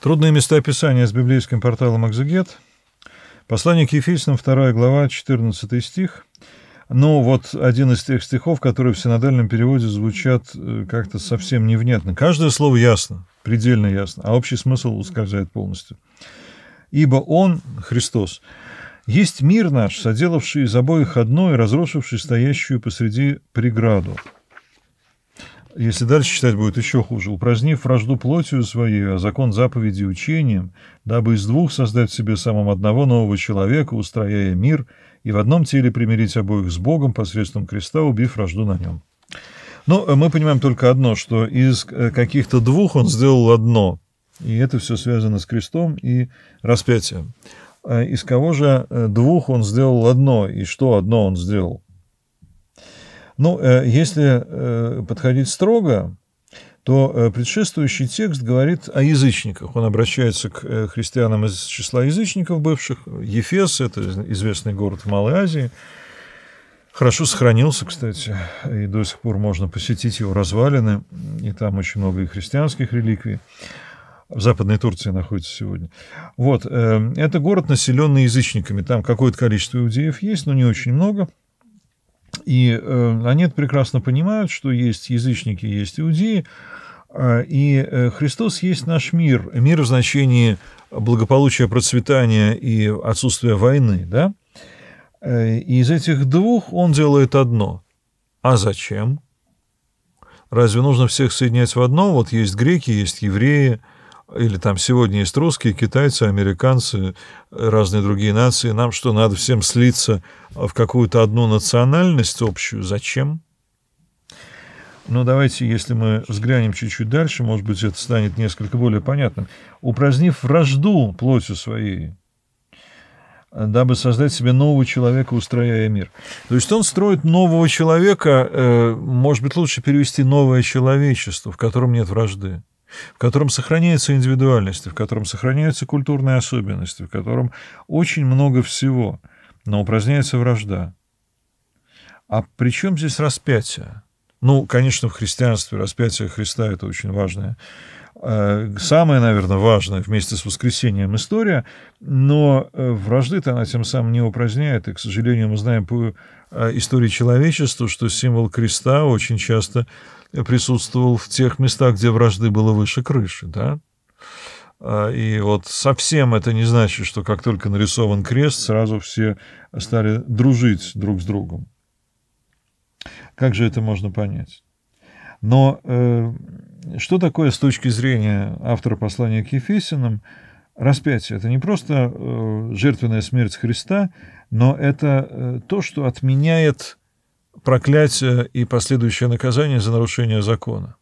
Трудные места описания с библейским порталом «Экзегет». Послание к Ефесиным, 2 глава, 14 стих. Ну, вот один из тех стихов, которые в синодальном переводе звучат э, как-то совсем невнятно. Каждое слово ясно, предельно ясно, а общий смысл ускользает полностью. «Ибо Он, Христос, есть мир наш, соделавший из обоих одно и разрушивший стоящую посреди преграду, если дальше читать будет еще хуже. «Упразднив вражду плотью своей, а закон заповеди учением, дабы из двух создать в себе самом одного нового человека, устрояя мир, и в одном теле примирить обоих с Богом посредством креста, убив вражду на нем». Но ну, э, мы понимаем только одно, что из э, каких-то двух он сделал одно, и это все связано с крестом и распятием. А из кого же э, двух он сделал одно, и что одно он сделал? Ну, э, если э, подходить строго, то э, предшествующий текст говорит о язычниках. Он обращается к христианам из числа язычников бывших. Ефес – это известный город в Малой Азии. Хорошо сохранился, кстати, и до сих пор можно посетить его развалины, и там очень много и христианских реликвий. В Западной Турции находится сегодня. Вот, это город, населенный язычниками. Там какое-то количество иудеев есть, но не очень много – и э, они это прекрасно понимают, что есть язычники, есть иудеи. А, и э, Христос есть наш мир. Мир в значении благополучия, процветания и отсутствия войны. Да? Э, и из этих двух он делает одно. А зачем? Разве нужно всех соединять в одно? Вот есть греки, есть евреи – или там сегодня есть русские, китайцы, американцы, разные другие нации, нам что, надо всем слиться в какую-то одну национальность общую? Зачем? Но ну, давайте, если мы взглянем чуть-чуть дальше, может быть, это станет несколько более понятным. Упразднив вражду плотью своей, дабы создать себе нового человека, устрояя мир. То есть он строит нового человека, э, может быть, лучше перевести новое человечество, в котором нет вражды в котором сохраняется индивидуальность, в котором сохраняются культурные особенности, в котором очень много всего, но упраздняется вражда. А при чем здесь распятие? Ну, конечно, в христианстве распятие Христа — это очень важное. Э, самая, наверное, важная вместе с воскресением история, но э, вражды-то она тем самым не упраздняет, и, к сожалению, мы знаем по э, истории человечества, что символ креста очень часто присутствовал в тех местах, где вражды было выше крыши, да? А, и вот совсем это не значит, что как только нарисован крест, сразу все стали дружить друг с другом. Как же это можно понять? Но э, что такое с точки зрения автора послания к Ефесиным распятие? Это не просто э, жертвенная смерть Христа, но это э, то, что отменяет проклятие и последующее наказание за нарушение закона.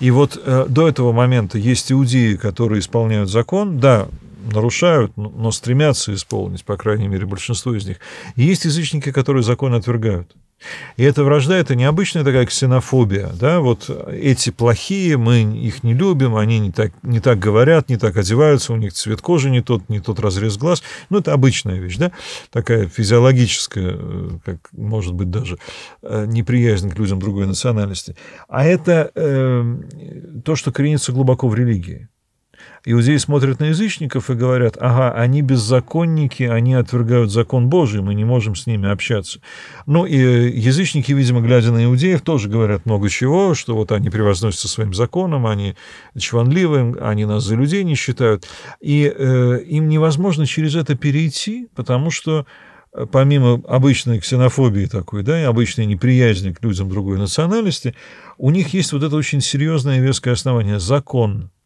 И вот э, до этого момента есть иудеи, которые исполняют закон, да, нарушают, но, но стремятся исполнить, по крайней мере, большинство из них. И есть язычники, которые закон отвергают. И это вражда, это необычная такая ксенофобия. Да? Вот эти плохие, мы их не любим, они не так, не так говорят, не так одеваются, у них цвет кожи не тот, не тот разрез глаз. Ну, это обычная вещь, да? такая физиологическая, э, как может быть даже э, неприязнь к людям другой национальности. А это э, то, что коренится глубоко в религии. Иудеи смотрят на язычников и говорят, ага, они беззаконники, они отвергают закон Божий, мы не можем с ними общаться. Ну и э, язычники, видимо, глядя на иудеев, тоже говорят много чего, что вот они превозносятся своим законом, они чванливы, они нас за людей не считают. И э, им невозможно через это перейти, потому что э, помимо обычной ксенофобии такой, да, и обычной неприязни к людям другой национальности, у них есть вот это очень серьезное и веское основание – закон –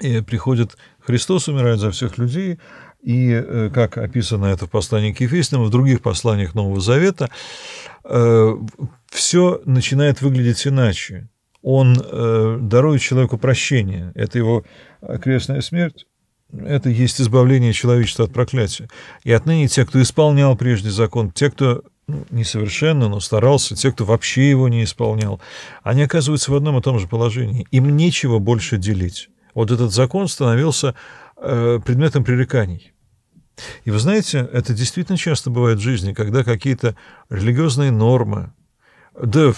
и приходит Христос, умирает за всех людей, и, э, как описано это в послании к Ефесиным, в других посланиях Нового Завета, э, все начинает выглядеть иначе. Он э, дарует человеку прощение. Это его крестная смерть, это есть избавление человечества от проклятия. И отныне те, кто исполнял прежде закон, те, кто ну, несовершенно, но старался, те, кто вообще его не исполнял, они оказываются в одном и том же положении. Им нечего больше делить. Вот этот закон становился э, предметом пререканий. И вы знаете, это действительно часто бывает в жизни, когда какие-то религиозные нормы, да,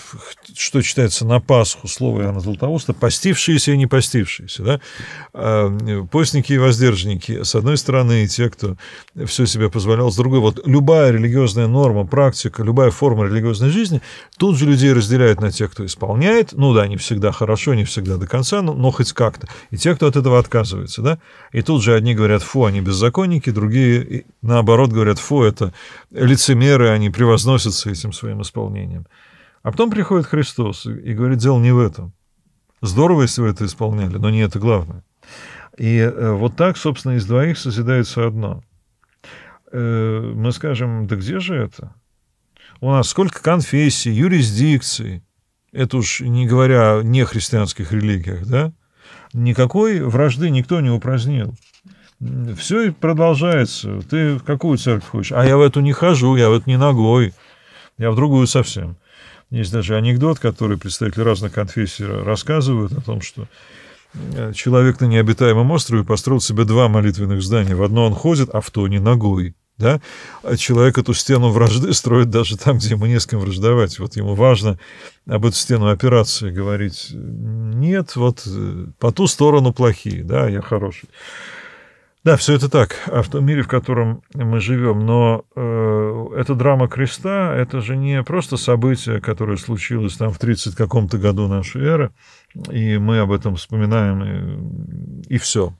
что читается на Пасху, слово Иоанна Златоуста, постившиеся и не постившиеся, да, а, постники и воздержники, с одной стороны, и те, кто все себе позволял, с другой, вот любая религиозная норма, практика, любая форма религиозной жизни, тут же людей разделяют на тех, кто исполняет, ну да, не всегда хорошо, не всегда до конца, но, но хоть как-то, и те, кто от этого отказывается, да, и тут же одни говорят, фу, они беззаконники, другие, наоборот, говорят, фу, это лицемеры, они превозносятся этим своим исполнением. А потом приходит Христос и говорит, дело не в этом. Здорово, если вы это исполняли, но не это главное. И э, вот так, собственно, из двоих созидается одно. Э, мы скажем, да где же это? У нас сколько конфессий, юрисдикций, это уж не говоря о нехристианских религиях, да? Никакой вражды никто не упразднил. Все продолжается. Ты в какую церковь хочешь? А я в эту не хожу, я в эту не ногой, я в другую совсем. Есть даже анекдот, который представители разных конфессий рассказывают о том, что э, человек на необитаемом острове построил себе два молитвенных здания. В одно он ходит, а в то не ногой. Да? А человек эту стену вражды строит даже там, где ему не с кем враждовать. Вот ему важно об эту стену операции говорить. Нет, вот э, по ту сторону плохие, да, я хороший. Да, все это так, а в том мире, в котором мы живем. Но э, эта драма креста, это же не просто событие, которое случилось там в 30 каком-то году нашей эры, и мы об этом вспоминаем, и, и все.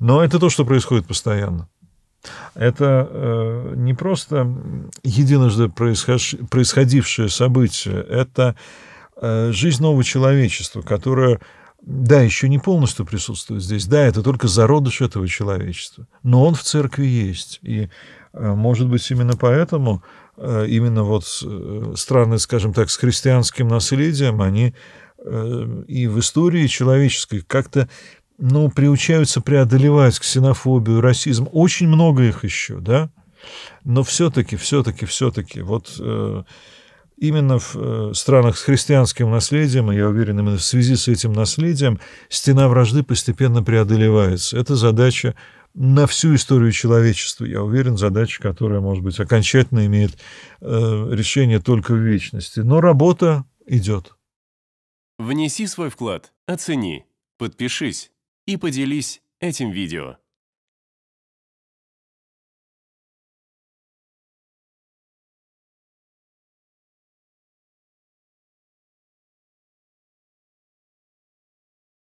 Но это то, что происходит постоянно. Это э, не просто единожды происхож... происходившее событие, это э, жизнь нового человечества, которое да, еще не полностью присутствует здесь. Да, это только зародыш этого человечества. Но он в церкви есть. И, э, может быть, именно поэтому э, именно вот э, страны, скажем так, с христианским наследием, они и в истории человеческой как-то ну, приучаются преодолевать ксенофобию, расизм. Очень много их еще, да? Но все-таки, все-таки, все-таки, вот именно в э, странах с христианским наследием, я уверен, именно в связи с этим наследием, стена вражды постепенно преодолевается. Это задача на всю историю человечества, я уверен, задача, которая, может быть, окончательно имеет э, решение только в вечности. Но работа идет. Внеси свой вклад, оцени, подпишись и поделись этим видео.